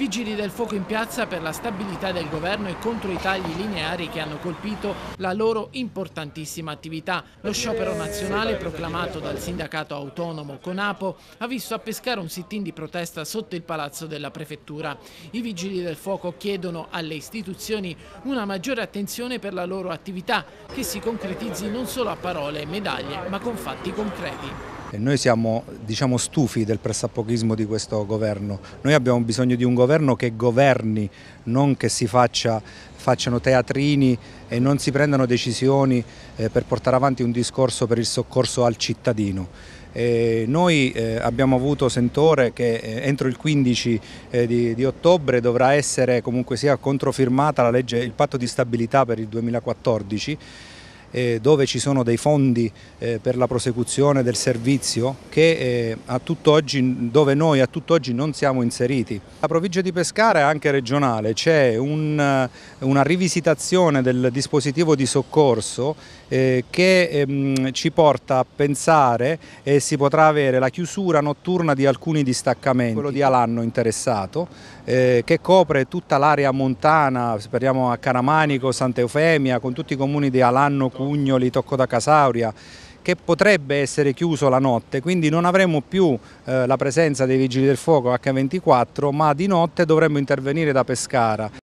Vigili del fuoco in piazza per la stabilità del governo e contro i tagli lineari che hanno colpito la loro importantissima attività. Lo sciopero nazionale proclamato dal sindacato autonomo Conapo ha visto a pescare un sit-in di protesta sotto il palazzo della prefettura. I vigili del fuoco chiedono alle istituzioni una maggiore attenzione per la loro attività che si concretizzi non solo a parole e medaglie ma con fatti concreti. E noi siamo diciamo, stufi del pressappochismo di questo governo. Noi abbiamo bisogno di un governo che governi, non che si faccia, facciano teatrini e non si prendano decisioni eh, per portare avanti un discorso per il soccorso al cittadino. Eh, noi eh, abbiamo avuto sentore che eh, entro il 15 eh, di, di, ottobre dovrà essere comunque sia controfirmata legge, il patto di stabilità per il 2014 eh, dove ci sono dei fondi eh, per la prosecuzione del servizio che, eh, tutt'oggi, dove noi a tutt'oggi non siamo inseriti. La provincia di Pescara è anche regionale, c'è un, eh, una rivisitazione del dispositivo di soccorso eh, che ehm, ci porta a pensare e si potrà avere la chiusura notturna di alcuni distaccamenti, quello di Alanno interessato, che copre tutta l'area montana, speriamo a Caramanico, Santa Eufemia, con tutti i comuni di Alanno Pugnoli, Tocco da Casauria che potrebbe essere chiuso la notte, quindi non avremo più eh, la presenza dei vigili del fuoco H24, ma di notte dovremmo intervenire da Pescara.